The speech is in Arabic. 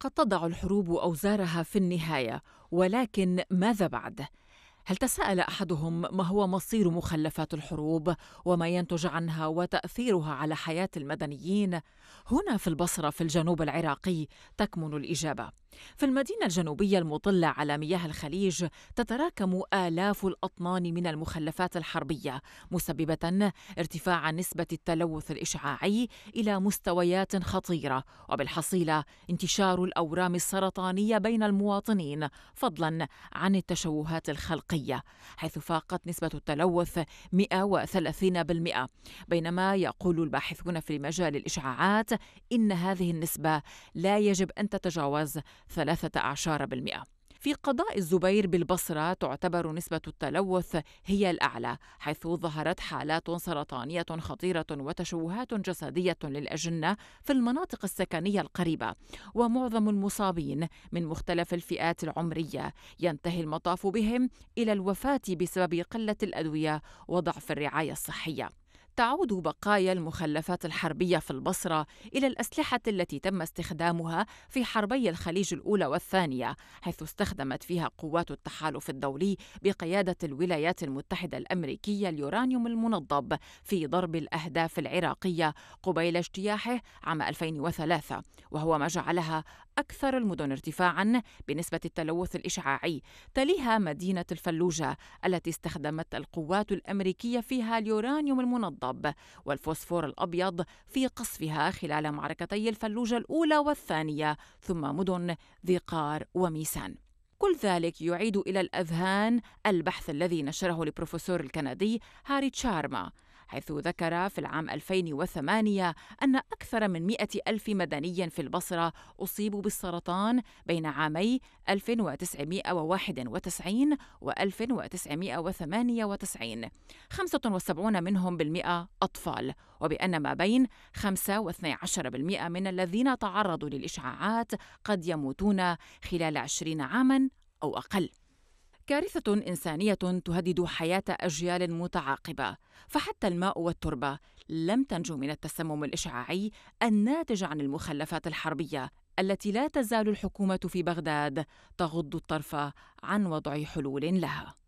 قد تضع الحروب اوزارها في النهايه ولكن ماذا بعد هل تساءل احدهم ما هو مصير مخلفات الحروب وما ينتج عنها وتاثيرها على حياه المدنيين هنا في البصره في الجنوب العراقي تكمن الاجابه في المدينة الجنوبية المطلة على مياه الخليج تتراكم آلاف الأطنان من المخلفات الحربية مسببة ارتفاع نسبة التلوث الإشعاعي إلى مستويات خطيرة وبالحصيلة انتشار الأورام السرطانية بين المواطنين فضلا عن التشوهات الخلقية حيث فاقت نسبة التلوث 130% بينما يقول الباحثون في مجال الإشعاعات إن هذه النسبة لا يجب أن تتجاوز 13% في قضاء الزبير بالبصرة تعتبر نسبة التلوث هي الأعلى حيث ظهرت حالات سرطانية خطيرة وتشوهات جسدية للأجنة في المناطق السكنية القريبة ومعظم المصابين من مختلف الفئات العمرية ينتهي المطاف بهم إلى الوفاة بسبب قلة الأدوية وضعف الرعاية الصحية تعود بقايا المخلفات الحربية في البصرة إلى الأسلحة التي تم استخدامها في حربي الخليج الأولى والثانية، حيث استخدمت فيها قوات التحالف الدولي بقيادة الولايات المتحدة الأمريكية اليورانيوم المنضب في ضرب الأهداف العراقية قبيل اجتياحه عام 2003، وهو ما جعلها أكثر المدن ارتفاعا بنسبة التلوث الإشعاعي، تليها مدينة الفلوجة التي استخدمت القوات الأمريكية فيها اليورانيوم المنضب الرطب والفوسفور الأبيض في قصفها خلال معركتي الفلوجة الأولى والثانية ثم مدن ذي قار وميسان كل ذلك يعيد إلى الأذهان البحث الذي نشره البروفيسور الكندي هاري تشارما حيث ذكر في العام 2008 أن أكثر من 100 ألف مدني في البصرة أصيبوا بالسرطان بين عامي 1991 و 1998 75 منهم بالمئة أطفال وبأن ما بين 5 و 12% من الذين تعرضوا للإشعاعات قد يموتون خلال 20 عاما أو أقل كارثة إنسانية تهدد حياة أجيال متعاقبة، فحتى الماء والتربة لم تنجو من التسمم الإشعاعي الناتج عن المخلفات الحربية التي لا تزال الحكومة في بغداد تغض الطرف عن وضع حلول لها.